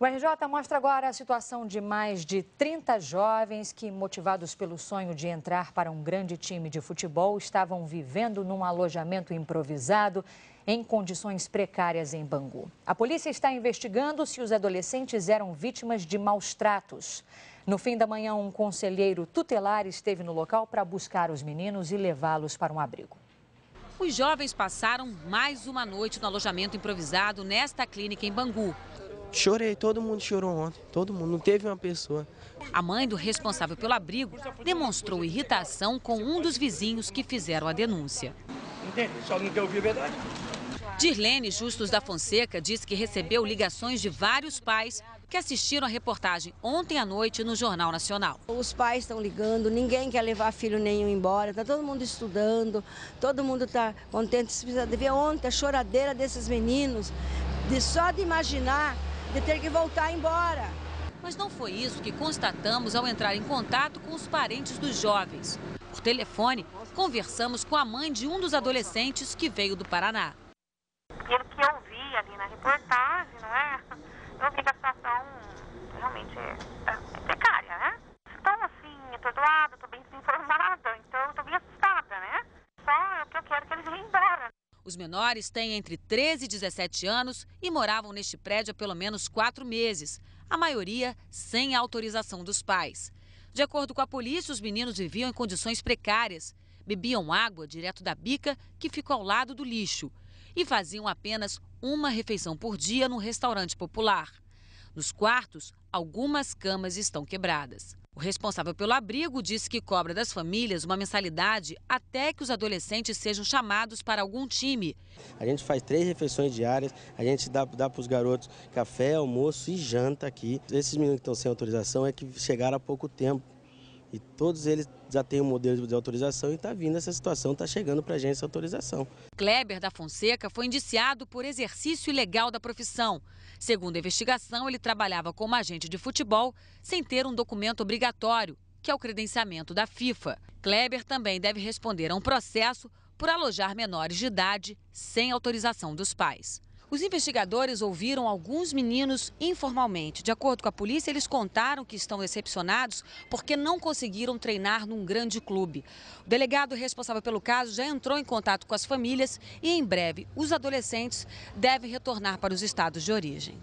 O RJ mostra agora a situação de mais de 30 jovens que, motivados pelo sonho de entrar para um grande time de futebol, estavam vivendo num alojamento improvisado em condições precárias em Bangu. A polícia está investigando se os adolescentes eram vítimas de maus tratos. No fim da manhã, um conselheiro tutelar esteve no local para buscar os meninos e levá-los para um abrigo. Os jovens passaram mais uma noite no alojamento improvisado nesta clínica em Bangu. Chorei, todo mundo chorou ontem, todo mundo, não teve uma pessoa. A mãe do responsável pelo abrigo demonstrou irritação com um dos vizinhos que fizeram a denúncia. Entende? Só não quer ouvir a verdade. Dirlene Justus da Fonseca diz que recebeu ligações de vários pais que assistiram a reportagem ontem à noite no Jornal Nacional. Os pais estão ligando, ninguém quer levar filho nenhum embora, está todo mundo estudando, todo mundo está contente. Você precisa ver ontem a choradeira desses meninos, de só de imaginar de ter que voltar embora. Mas não foi isso que constatamos ao entrar em contato com os parentes dos jovens. Por telefone, conversamos com a mãe de um dos adolescentes que veio do Paraná. Pelo que eu vi ali na reportagem, não é? Eu vi que a situação realmente tá Os menores têm entre 13 e 17 anos e moravam neste prédio há pelo menos quatro meses, a maioria sem autorização dos pais. De acordo com a polícia, os meninos viviam em condições precárias, bebiam água direto da bica que fica ao lado do lixo e faziam apenas uma refeição por dia num restaurante popular. Nos quartos, algumas camas estão quebradas. O responsável pelo abrigo disse que cobra das famílias uma mensalidade até que os adolescentes sejam chamados para algum time. A gente faz três refeições diárias, a gente dá, dá para os garotos café, almoço e janta aqui. Esses meninos que estão sem autorização é que chegaram há pouco tempo. E todos eles já têm um modelo de autorização e está vindo essa situação, está chegando para a gente essa autorização. Kleber da Fonseca foi indiciado por exercício ilegal da profissão. Segundo a investigação, ele trabalhava como agente de futebol sem ter um documento obrigatório, que é o credenciamento da FIFA. Kleber também deve responder a um processo por alojar menores de idade sem autorização dos pais. Os investigadores ouviram alguns meninos informalmente. De acordo com a polícia, eles contaram que estão decepcionados porque não conseguiram treinar num grande clube. O delegado responsável pelo caso já entrou em contato com as famílias e, em breve, os adolescentes devem retornar para os estados de origem.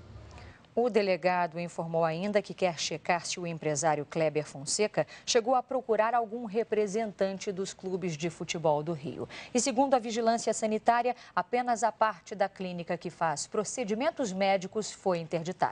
O delegado informou ainda que quer checar se o empresário Kleber Fonseca chegou a procurar algum representante dos clubes de futebol do Rio. E segundo a vigilância sanitária, apenas a parte da clínica que faz procedimentos médicos foi interditada.